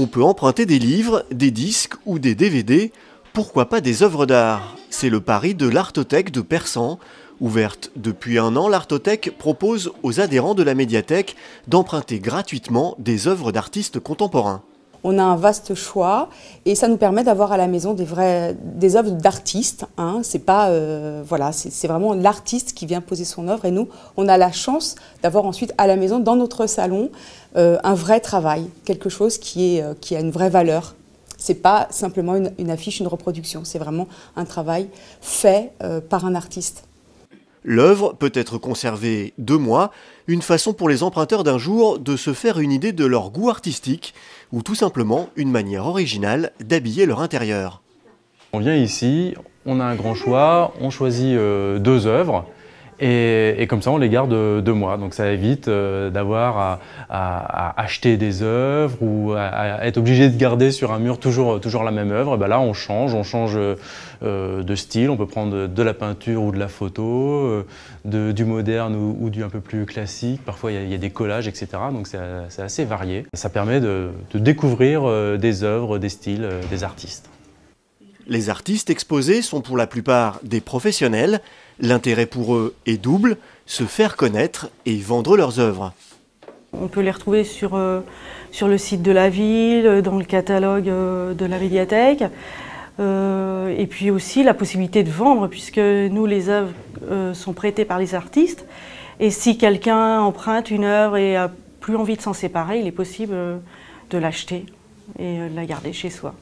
On peut emprunter des livres, des disques ou des DVD, pourquoi pas des œuvres d'art C'est le pari de l'Artothèque de Persan. Ouverte depuis un an, l'Artothèque propose aux adhérents de la médiathèque d'emprunter gratuitement des œuvres d'artistes contemporains. On a un vaste choix et ça nous permet d'avoir à la maison des vrais, œuvres d'artistes. Hein. C'est pas euh, voilà, c'est vraiment l'artiste qui vient poser son œuvre et nous, on a la chance d'avoir ensuite à la maison, dans notre salon, euh, un vrai travail, quelque chose qui euh, a une vraie valeur. n'est pas simplement une affiche, une reproduction. C'est vraiment un travail fait par un artiste. L'œuvre peut être conservée deux mois, une façon pour les emprunteurs d'un jour de se faire une idée de leur goût artistique, ou tout simplement une manière originale d'habiller leur intérieur. On vient ici, on a un grand choix, on choisit euh, deux œuvres, et, comme ça, on les garde euh, deux mois. Donc ça évite euh, d'avoir à, acheter des œuvres ou à, être obligé de garder sur un mur toujours, euh, toujours la même œuvre. Et ben là, on change, on change de style. On peut prendre de la peinture ou de la photo, du moderne ou, du un peu plus classique. Parfois, il y, a des collages, etc. Donc c'est assez varié. Ça permet de découvrir des œuvres, des styles, des artistes. Les artistes exposés sont pour la plupart des professionnels. L'intérêt pour eux est double, se faire connaître et vendre leurs œuvres. On peut les retrouver sur, euh, sur le site de la ville, euh, dans le catalogue euh, de la médiathèque. et puis aussi la possibilité de vendre, puisque nous, les œuvres sont prêtées par les artistes. Et si quelqu'un emprunte une œuvre et a plus envie de s'en séparer, il est possible de l'acheter et de la garder chez soi.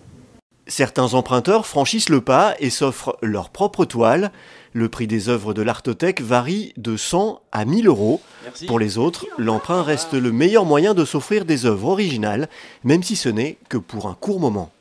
Certains emprunteurs franchissent le pas et s'offrent leur propre toile. Le prix des œuvres de l'Artothèque varie de 100 à 1000 euros. Pour les autres, l'emprunt reste le meilleur moyen de s'offrir des œuvres originales, même si ce n'est que pour un court moment.